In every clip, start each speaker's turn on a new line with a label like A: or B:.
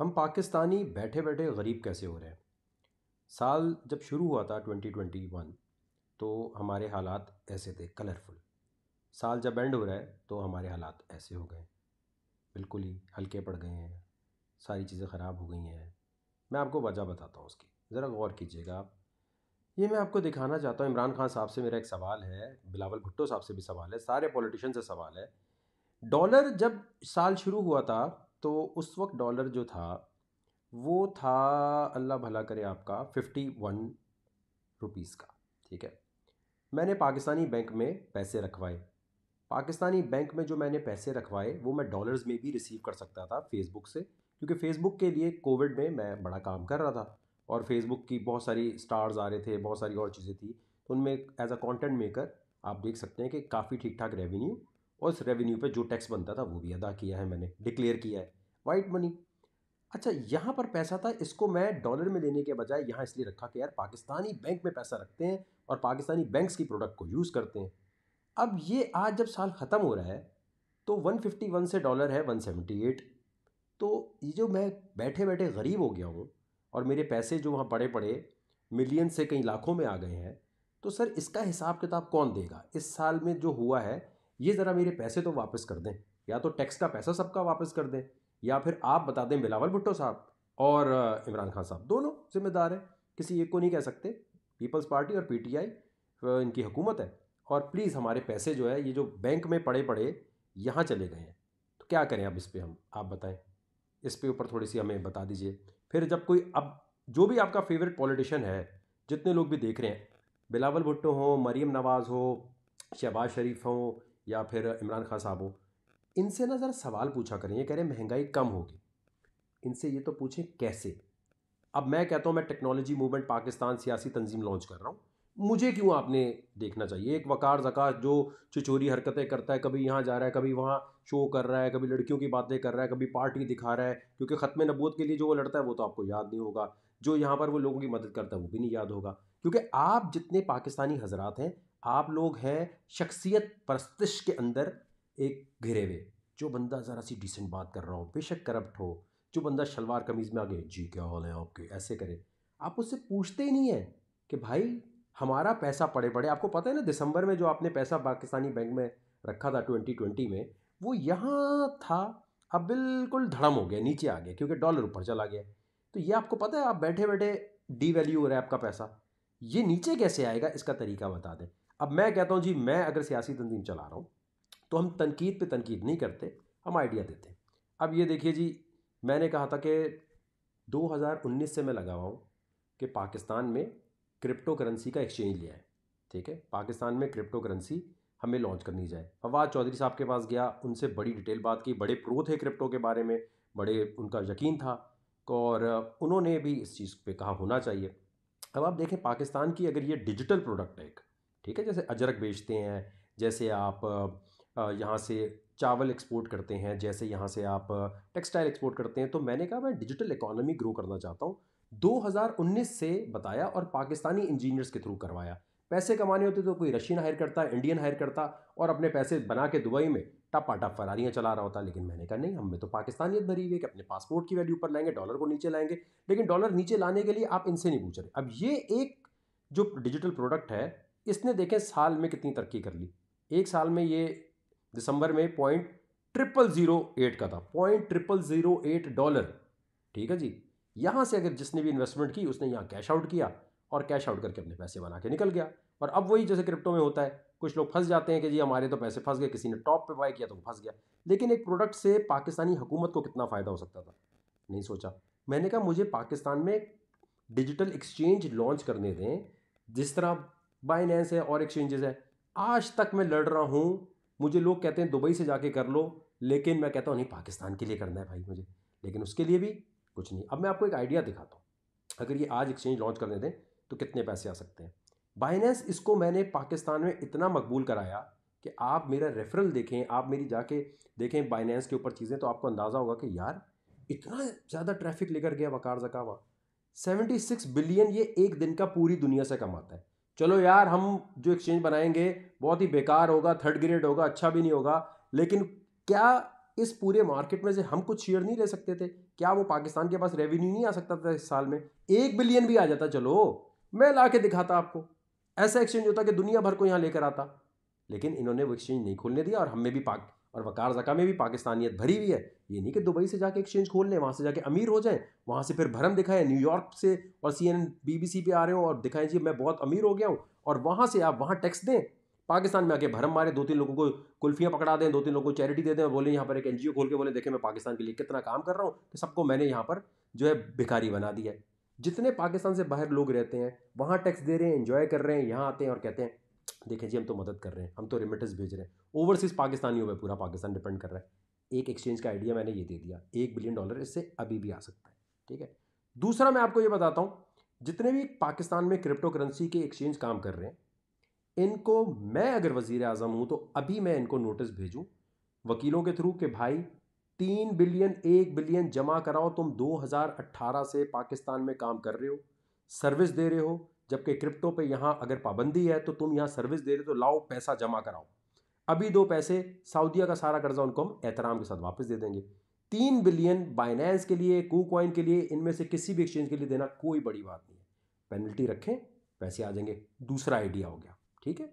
A: हम पाकिस्तानी बैठे बैठे गरीब कैसे हो रहे हैं साल जब शुरू हुआ था 2021 तो हमारे हालात ऐसे थे कलरफुल साल जब एंड हो रहा है तो हमारे हालात ऐसे हो गए बिल्कुल ही हल्के पड़ गए हैं सारी चीज़ें ख़राब हो गई हैं मैं आपको वजह बताता हूँ उसकी ज़रा गौर कीजिएगा आप ये मैं आपको दिखाना चाहता हूँ इमरान खान साहब से मेरा एक सवाल है बिलावल भुट्टो साहब से भी सवाल है सारे पॉलिटिशन से सवाल है डॉलर जब साल शुरू हुआ था तो उस वक्त डॉलर जो था वो था अल्लाह भला करे आपका फ़िफ्टी वन रुपीज़ का ठीक है मैंने पाकिस्तानी बैंक में पैसे रखवाए पाकिस्तानी बैंक में जो मैंने पैसे रखवाए वो मैं डॉलर्स में भी रिसीव कर सकता था फेसबुक से क्योंकि फेसबुक के लिए कोविड में मैं बड़ा काम कर रहा था और फेसबुक की बहुत सारी स्टार्स आ रहे थे बहुत सारी और चीज़ें थी तो उनमें एज अ कॉन्टेंट मेकर आप देख सकते हैं कि काफ़ी ठीक ठाक रेवेन्यू उस रेवेन्यू पे जो टैक्स बनता था वो भी अदा किया है मैंने डिक्लेयर किया है वाइट मनी अच्छा यहाँ पर पैसा था इसको मैं डॉलर में लेने के बजाय यहाँ इसलिए रखा कि यार पाकिस्तानी बैंक में पैसा रखते हैं और पाकिस्तानी बैंक्स की प्रोडक्ट को यूज़ करते हैं अब ये आज जब साल ख़त्म हो रहा है तो 151 से डॉलर है 178 तो ये जो मैं बैठे बैठे गरीब हो गया हूँ और मेरे पैसे जो वहाँ पड़े पड़े मिलियन से कई लाखों में आ गए हैं तो सर इसका हिसाब किताब कौन देगा इस साल में जो हुआ है ये ज़रा मेरे पैसे तो वापस कर दें या तो टैक्स का पैसा सबका वापस कर दें या फिर आप बता दें बिलावल भुट्टो साहब और इमरान खान साहब दोनों जिम्मेदार हैं किसी एक को नहीं कह सकते पीपल्स पार्टी और पीटीआई इनकी हुकूमत है और प्लीज़ हमारे पैसे जो है ये जो बैंक में पड़े पड़े यहाँ चले गए हैं तो क्या करें अब इस पर हम आप बताएं इस पे ऊपर थोड़ी सी हमें बता दीजिए फिर जब कोई अब जो भी आपका फेवरेट पॉलिटिशियन है जितने लोग भी देख रहे हैं बिलावल भुट्टो हो मरीम नवाज़ हो शहबाज शरीफ हों या फिर इमरान खान साहब हो इनसे ना ज़रा सवाल पूछा करें ये कह रहे हैं महंगाई कम होगी इनसे ये तो पूछें कैसे अब मैं कहता हूँ मैं टेक्नोलॉजी मूवमेंट पाकिस्तान सियासी तंजीम लॉन्च कर रहा हूँ मुझे क्यों आपने देखना चाहिए एक वकार जकार जो चिचोरी हरकतें करता है कभी यहाँ जा रहा है कभी वहाँ शो कर रहा है कभी लड़कियों की बातें कर रहा है कभी पार्टी दिखा रहा है क्योंकि ख़त्म नबूत के लिए जो वो लड़ता है वो तो आपको याद नहीं होगा जो यहाँ पर वो लोगों की मदद करता है वो भी नहीं याद होगा क्योंकि आप जितने पाकिस्तानी हजरात हैं आप लोग हैं शख्सियत परस्तिश के अंदर एक घिरे हुए जो बंदा ज़रा सी डिसेंट बात कर रहा हो बेशक करप्ट हो जो बंदा शलवार कमीज़ में आ गए जी क्या हाल है आपके ऐसे करे आप उससे पूछते ही नहीं हैं कि भाई हमारा पैसा पड़े पड़े आपको पता है ना दिसंबर में जो आपने पैसा पाकिस्तानी बैंक में रखा था ट्वेंटी ट्वेंटी में वो यहाँ था अब बिल्कुल धड़म हो गया नीचे आ गया क्योंकि डॉलर ऊपर चला गया तो ये आपको पता है आप बैठे बैठे डी वैल्यू हो रहा है आपका पैसा ये नीचे कैसे आएगा इसका तरीका बता दें अब मैं कहता हूँ जी मैं अगर सियासी तंजीम चला रहा हूँ तो हम तनकीद पर तनकीद नहीं करते हम आइडिया देते हैं अब ये देखिए जी मैंने कहा था कि 2019 से मैं लगा हुआ हूँ कि पाकिस्तान में क्रिप्टो करेंसी का एक्सचेंज लिया है ठीक है पाकिस्तान में क्रिप्टो करेंसी हमें लॉन्च करनी जाए फवाद चौधरी साहब के पास गया उनसे बड़ी डिटेल बात की बड़े प्रो थे क्रिप्टो के बारे में बड़े उनका यकीन था और उन्होंने भी इस चीज़ पे कहा होना चाहिए अब आप देखें पाकिस्तान की अगर ये डिजिटल प्रोडक्ट है एक ठीक है जैसे अजरक बेचते हैं जैसे आप यहाँ से चावल एक्सपोर्ट करते हैं जैसे यहाँ से आप टेक्सटाइल एक्सपोर्ट करते हैं तो मैंने कहा मैं डिजिटल इकोनॉमी ग्रो करना चाहता हूँ 2019 से बताया और पाकिस्तानी इंजीनियर्स के थ्रू करवाया पैसे कमाने होते तो कोई रशियन हायर करता इंडियन हायर करता और अपने पैसे बना के दुबई में टपा टप फरारियाँ चला रहा होता लेकिन मैंने कहा नहीं हम में तो पाकिस्तानियत भरी हुई है कि अपने पासपोर्ट की वैल्यू ऊपर लाएंगे डॉलर को नीचे लाएंगे लेकिन डॉलर नीचे लाने के लिए आप इनसे नहीं पूछ रहे अब ये एक जो डिजिटल प्रोडक्ट है इसने देखें साल में कितनी तरक्की कर ली एक साल में ये दिसंबर में पॉइंट ट्रिपल ज़ीरो एट का था point triple zero eight dollar ठीक है जी यहाँ से अगर जिसने भी इन्वेस्टमेंट की उसने यहाँ कैश आउट किया और कैश आउट करके अपने पैसे बना के निकल गया और अब वही जैसे क्रिप्टो में होता है कुछ लोग फंस जाते हैं कि जी हमारे तो पैसे फंस गए किसी ने टॉप पे बाय किया तो फंस गया लेकिन एक प्रोडक्ट से पाकिस्तानी हुकूमत को कितना फ़ायदा हो सकता था नहीं सोचा मैंने कहा मुझे पाकिस्तान में डिजिटल एक्सचेंज लॉन्च करने दें जिस तरह बाइनेंस है और एक्सचेंजेस है आज तक मैं लड़ रहा हूँ मुझे लोग कहते हैं दुबई से जाके कर लो लेकिन मैं कहता हूँ नहीं पाकिस्तान के लिए करना है भाई मुझे लेकिन उसके लिए भी कुछ नहीं अब मैं आपको एक आइडिया दिखाता हूँ अगर ये आज एक्सचेंज लॉन्च करने दें तो कितने पैसे आ सकते हैं बाइनेंस इसको मैंने पाकिस्तान में इतना मकबूल कराया कि आप मेरा रेफरल देखें आप मेरी जाके देखें बाइनेंस के ऊपर चीज़ें तो आपको अंदाज़ा होगा कि यार इतना ज़्यादा ट्रैफिक लेकर गया वकार जका वहाँ सेवेंटी सिक्स बिलियन ये एक दिन का पूरी दुनिया से कमाता है चलो यार हम जो एक्सचेंज बनाएंगे बहुत ही बेकार होगा थर्ड ग्रेड होगा अच्छा भी नहीं होगा लेकिन क्या इस पूरे मार्केट में से हम कुछ शेयर नहीं ले सकते थे क्या वो पाकिस्तान के पास रेवेन्यू नहीं आ सकता था इस साल में एक बिलियन भी आ जाता चलो मैं ला के दिखाता आपको ऐसा एक्सचेंज होता कि दुनिया भर को यहाँ लेकर आता लेकिन इन्होंने वो एक्सचेंज नहीं खोलने दिया और हमें भी पाक और वकार जका में भी पाकिस्तानियत भरी हुई है ये नहीं कि दुबई से जाके एक्सचेंज खोल लें वहाँ से जाके अमीर हो जाएं वहाँ से फिर भरम दिखाएं न्यूयॉर्क से और सी एन बीबीसी पे आ रहे हो और दिखाएं जी मैं बहुत अमीर हो गया हूँ और वहाँ से आप वहाँ टैक्स दें पाकिस्तान में आके भरम मारे दो तीन लोगों को कुल्फियाँ पकड़ा दें दो तीन लोगों को चैरिटी दे दें और बोलें यहाँ पर एक एन खोल के बोले देखें मैं पाकिस्तान के लिए कितना काम कर रहा हूँ कि तो सबको मैंने यहाँ पर जो है भिखारी बना दिया है जितने पाकिस्तान से बाहर लोग रहते हैं वहाँ टैक्स दे रहे हैं इन्जॉय कर रहे हैं यहाँ आते हैं और कहते हैं देखें जी हम तो मदद कर रहे हैं हम तो रिमिटेंस भेज रहे हैं ओवरसीज़ पाकिस्तानियों पर पूरा पाकिस्तान डिपेंड कर रहा है एक एक्सचेंज का आइडिया मैंने ये दे दिया एक बिलियन डॉलर इससे अभी भी आ सकता है ठीक है दूसरा मैं आपको ये बताता हूँ जितने भी पाकिस्तान में क्रिप्टो करेंसी के एक्सचेंज काम कर रहे हैं इनको मैं अगर वजीर अजम हूँ तो अभी मैं इनको नोटिस भेजूँ वकीलों के थ्रू कि भाई तीन बिलियन एक बिलियन जमा कराओ तुम 2018 से पाकिस्तान में काम कर रहे हो सर्विस दे रहे हो जबकि क्रिप्टो पे यहाँ अगर पाबंदी है तो तुम यहाँ सर्विस दे रहे तो लाओ पैसा जमा कराओ अभी दो पैसे सऊदीया का सारा कर्जा उनको हम एहतराम के साथ वापस दे देंगे तीन बिलियन बाइनेंस के लिए कू कॉइन के लिए इनमें से किसी भी एक्सचेंज के लिए देना कोई बड़ी बात नहीं है पेनल्टी रखें पैसे आ जाएंगे दूसरा आइडिया हो गया ठीक है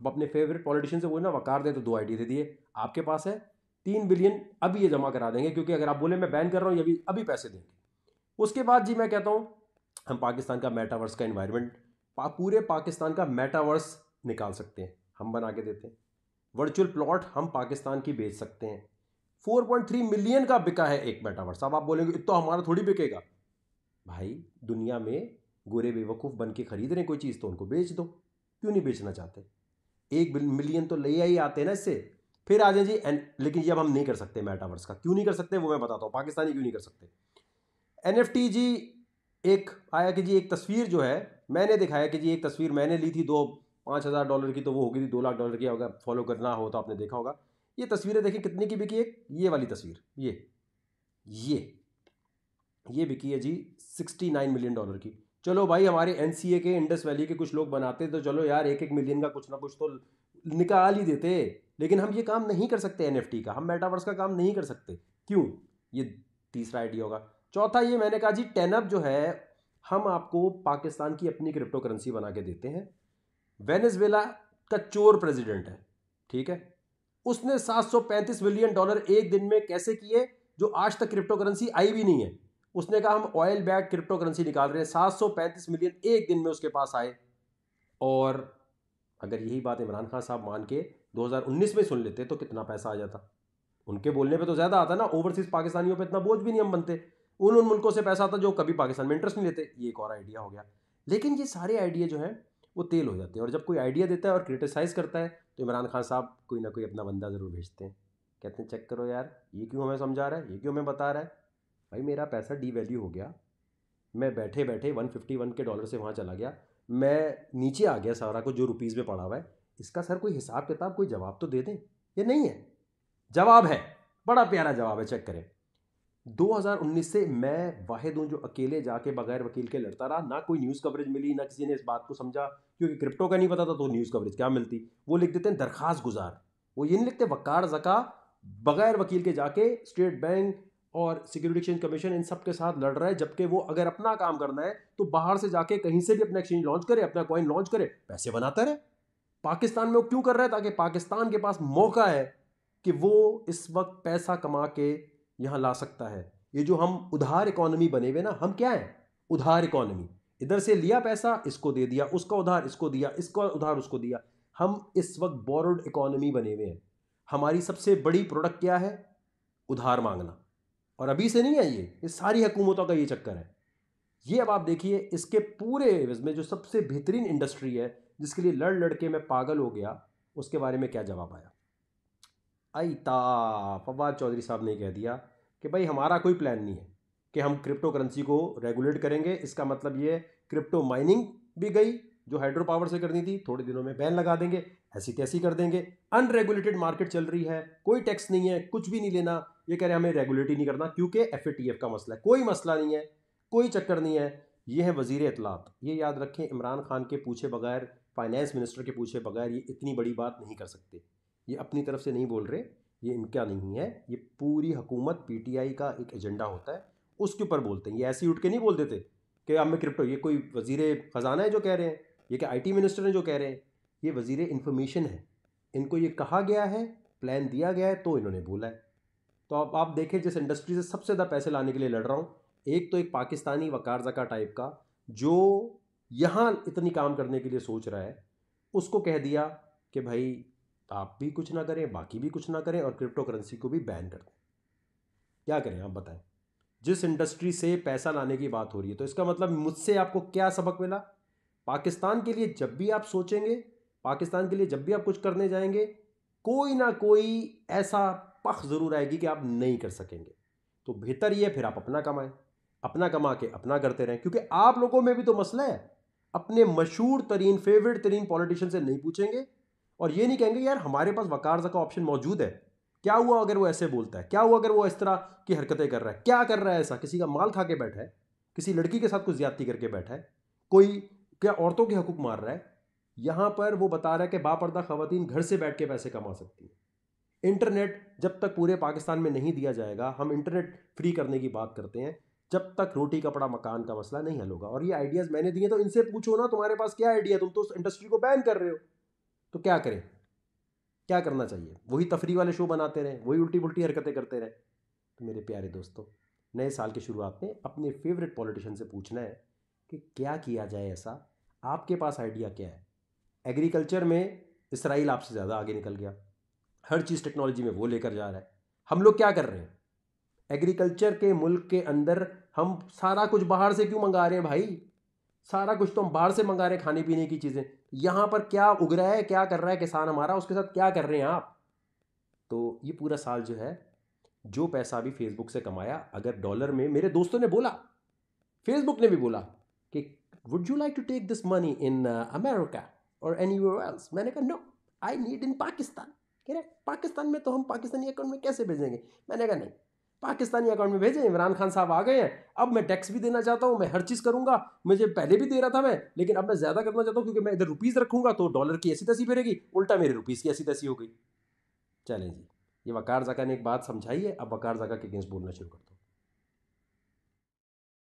A: अब अपने फेवरेट पॉलिटिशियन से बोलना ना वकार दे तो दो आइडिया दे दिए आपके पास है तीन बिलियन अभी ये जमा करा देंगे क्योंकि अगर आप बोले मैं बैन कर रहा हूँ ये भी अभी पैसे देंगे उसके बाद जी मैं कहता हूँ हम पाकिस्तान का मेटावर्स का इन्वायरमेंट पा, पूरे पाकिस्तान का मेटावर्स निकाल सकते हैं हम बना के देते हैं वर्चुअल प्लॉट हम पाकिस्तान की बेच सकते हैं 4.3 मिलियन का बिका है एक मेटावर्स अब आप बोलेंगे तो हमारा थोड़ी बिकेगा भाई दुनिया में गोरे बेवकूफ़ बन के खरीद रहे हैं कोई चीज़ तो उनको बेच दो क्यों नहीं बेचना चाहते एक मिलियन तो ले ही आते हैं ना इससे फिर आ जाए जी एन लेकिन ये अब हम नहीं कर सकते मेटावर्स का क्यों नहीं कर सकते वो मैं बताता हूँ पाकिस्तानी क्यों नहीं कर सकते एन जी एक आया कि जी एक तस्वीर जो है मैंने दिखाया कि जी एक तस्वीर मैंने ली थी दो पाँच हज़ार डॉलर की तो वो होगी थी दो लाख डॉलर की अगर फॉलो करना हो तो आपने देखा होगा ये तस्वीरें देखिए कितने की बिकी एक ये वाली तस्वीर ये ये ये बिकी है जी सिक्सटी नाइन मिलियन डॉलर की चलो भाई हमारे एन के इंडस वैली के कुछ लोग बनाते तो चलो यार एक एक मिलियन का कुछ ना कुछ तो निकाल ही देते लेकिन हम ये काम नहीं कर सकते एन का हम मेटावर्स का काम नहीं कर सकते क्यों ये तीसरा आइडिया होगा चौथा ये मैंने कहा जी टेनअप जो है हम आपको पाकिस्तान की अपनी क्रिप्टो करेंसी बना के देते हैं वेनेजवेला का चोर प्रेसिडेंट है ठीक है उसने 735 मिलियन डॉलर एक दिन में कैसे किए जो आज तक क्रिप्टो करेंसी आई भी नहीं है उसने कहा हम ऑयल बैग क्रिप्टो करेंसी निकाल रहे हैं 735 मिलियन एक दिन में उसके पास आए और अगर यही बात इमरान खान साहब मान के 2019 में सुन लेते तो कितना पैसा आ जाता उनके बोलने पे तो ज़्यादा आता ना ओवरसीज़ पाकिस्तानियों पे इतना बोझ भी नहीं हम बनते उन उन मुल्कों से पैसा आता जो कभी पाकिस्तान में इंटरेस्ट नहीं लेते ये एक और आइडिया हो गया लेकिन ये सारे आइडिया जो है वो तेल हो जाते हैं और जब कोई आइडिया देता है और क्रिटिसाइज करता है तो इमरान खान साहब कोई ना कोई अपना बंदा ज़रूर भेजते हैं कहते हैं चेक करो यार ये क्यों हमें समझा रहा है ये क्यों हमें बता रहा है भाई मेरा पैसा डी वैल्यू हो गया मैं बैठे बैठे वन फिफ्टी वन के डॉलर से वहाँ चला गया मैं नीचे आ गया सारा को जो रुपीज़ में पड़ा हुआ है इसका सर कोई हिसाब किताब कोई जवाब तो दे दें ये नहीं है जवाब है बड़ा प्यारा जवाब है चेक करें 2019 से मैं वाहिद हूँ जो अकेले जाके बगैर वकील के लड़ता रहा ना कोई न्यूज़ कवरेज मिली ना किसी ने इस बात को समझा क्योंकि क्रिप्टो का नहीं पता था तो न्यूज़ कवरेज क्या मिलती वो लिख देते हैं दरखास्त गुजार वो ये नहीं लिखते वकार जका बगैर वकील के जाके स्टेट बैंक और सिक्योरिटी एक्सचेंज कमीशन इन सब के साथ लड़ रहा है जबकि वो अगर अपना काम करना है तो बाहर से जाके कहीं से भी अपना एक्सचेंज लॉन्च करे अपना कॉइन लॉन्च करे पैसे बनाता रहे पाकिस्तान में वो क्यों कर रहा है ताकि पाकिस्तान के पास मौका है कि वो इस वक्त पैसा कमा के यहाँ ला सकता है ये जो हम उधार इकोनॉमी बने हुए ना हम क्या हैं उधार इकोनॉमी इधर से लिया पैसा इसको दे दिया उसका उधार इसको दिया इसका उधार उसको दिया हम इस वक्त बोरोड इकोनॉमी बने हुए हैं हमारी सबसे बड़ी प्रोडक्ट क्या है उधार मांगना और अभी से नहीं है ये ये सारी हुकूमतों का ये चक्कर है ये अब आप देखिए इसके पूरे में जो सबसे बेहतरीन इंडस्ट्री है जिसके लिए लड़ लड़के में मैं पागल हो गया उसके बारे में क्या जवाब आया आईता फवाद चौधरी साहब ने कह दिया कि भाई हमारा कोई प्लान नहीं है कि हम क्रिप्टो करेंसी को रेगुलेट करेंगे इसका मतलब ये क्रिप्टो माइनिंग भी गई जो हाइड्रो पावर से करनी थी थोड़े दिनों में बैन लगा देंगे ऐसी तैसी कर देंगे अनरेगुलेटेड मार्केट चल रही है कोई टैक्स नहीं है कुछ भी नहीं लेना ये कह रहे हैं हमें रेगुलेट ही नहीं करना क्योंकि एफ का मसला है कोई मसला नहीं है कोई चक्कर नहीं है ये है वजीर इतलात ये याद रखें इमरान खान के पूछे बगैर फाइनेंस मिनिस्टर के पूछे बगैर ये इतनी बड़ी बात नहीं कर सकते ये अपनी तरफ से नहीं बोल रहे ये इनका नहीं है ये पूरी हुकूमत पीटीआई का एक एजेंडा होता है उसके ऊपर बोलते हैं ये ऐसी उठ के नहीं बोल देते कि अब मैं क्रिप्टो ये कोई वजीर ख़जाना है जो कह रहे हैं ये क्या आई मिनिस्टर हैं जो कह रहे हैं ये वजीर इन्फॉर्मेशन है इनको ये कहा गया है प्लान दिया गया है तो इन्होंने बोला है तो अब आप देखें जिस इंडस्ट्री से सबसे ज़्यादा पैसे लाने के लिए लड़ रहा हूँ एक तो एक पाकिस्तानी वकार जका टाइप का जो यहाँ इतनी काम करने के लिए सोच रहा है उसको कह दिया कि भाई आप भी कुछ ना करें बाकी भी कुछ ना करें और क्रिप्टो करेंसी को भी बैन कर दें क्या करें आप बताएं जिस इंडस्ट्री से पैसा लाने की बात हो रही है तो इसका मतलब मुझसे आपको क्या सबक मिला पाकिस्तान के लिए जब भी आप सोचेंगे पाकिस्तान के लिए जब भी आप कुछ करने जाएंगे कोई ना कोई ऐसा पख ज़रूर आएगी कि आप नहीं कर सकेंगे तो बेहतर ये फिर आप अपना कमाएं अपना कमा के अपना करते रहें क्योंकि आप लोगों में भी तो मसला है अपने मशहूर तरीन फेवरेट तरीन पॉलिटिशियन से नहीं पूछेंगे और ये नहीं कहेंगे यार हमारे पास वकारजा का ऑप्शन मौजूद है क्या हुआ अगर वो ऐसे बोलता है क्या हुआ अगर वो इस तरह की हरकतें कर रहा है क्या कर रहा है ऐसा किसी का माल खा के बैठा है किसी लड़की के साथ कुछ ज्यादती करके बैठा है कोई क्या औरतों के हकूक मार रहा है यहाँ पर वो बता रहा है कि बापरदा खातन घर से बैठ के पैसे कमा सकती हैं इंटरनेट जब तक पूरे पाकिस्तान में नहीं दिया जाएगा हम इंटरनेट फ्री करने की बात करते हैं जब तक रोटी कपड़ा मकान का मसला नहीं हल होगा और ये आइडियाज़ मैंने दिए तो इनसे पूछो ना तुम्हारे पास क्या आइडिया तुम तो उस इंडस्ट्री को बैन कर रहे हो तो क्या करें क्या करना चाहिए वही तफरी वाले शो बनाते रहें वही उल्टी पुल्टी हरकतें करते रहें तो मेरे प्यारे दोस्तों नए साल की शुरुआत में अपने फेवरेट पॉलिटिशियन से पूछना है कि क्या किया जाए ऐसा आपके पास आइडिया क्या है एग्रीकल्चर में इसराइल आपसे ज़्यादा आगे निकल गया हर चीज़ टेक्नोलॉजी में वो लेकर जा रहा है हम लोग क्या कर रहे हैं एग्रीकल्चर के मुल्क के अंदर हम सारा कुछ बाहर से क्यों मंगा रहे हैं भाई सारा कुछ तो हम बाहर से मंगा रहे हैं खाने पीने की चीज़ें यहाँ पर क्या उग रहा है क्या कर रहा है किसान हमारा उसके साथ क्या कर रहे हैं आप तो ये पूरा साल जो है जो पैसा भी फेसबुक से कमाया अगर डॉलर में मेरे दोस्तों ने बोला फेसबुक ने भी बोला कि would you like to take this money in America और एनी एल्स मैंने कहा no I need in Pakistan कह रहे पाकिस्तान में तो हम पाकिस्तानी अकाउंट में कैसे भेजेंगे मैंने कहा नहीं पाकिस्तानी अकाउंट में भेजें इमरान खान साहब आ गए हैं अब मैं टैक्स भी देना चाहता हूँ मैं हर चीज़ करूँगा मुझे पहले भी दे रहा था मैं लेकिन अब मैं ज़्यादा करना चाहता हूँ क्योंकि मैं इधर रुपीज़ रखूँगा तो डॉलर की ऐसी तसी फिरेगी उल्टा मेरे रुपीज़ की ऐसी तसी हो गई चलें जी ये वकार जका ने एक बात समझाई है अब वकार जका के अगेंस्ट बोलना शुरू करता हूँ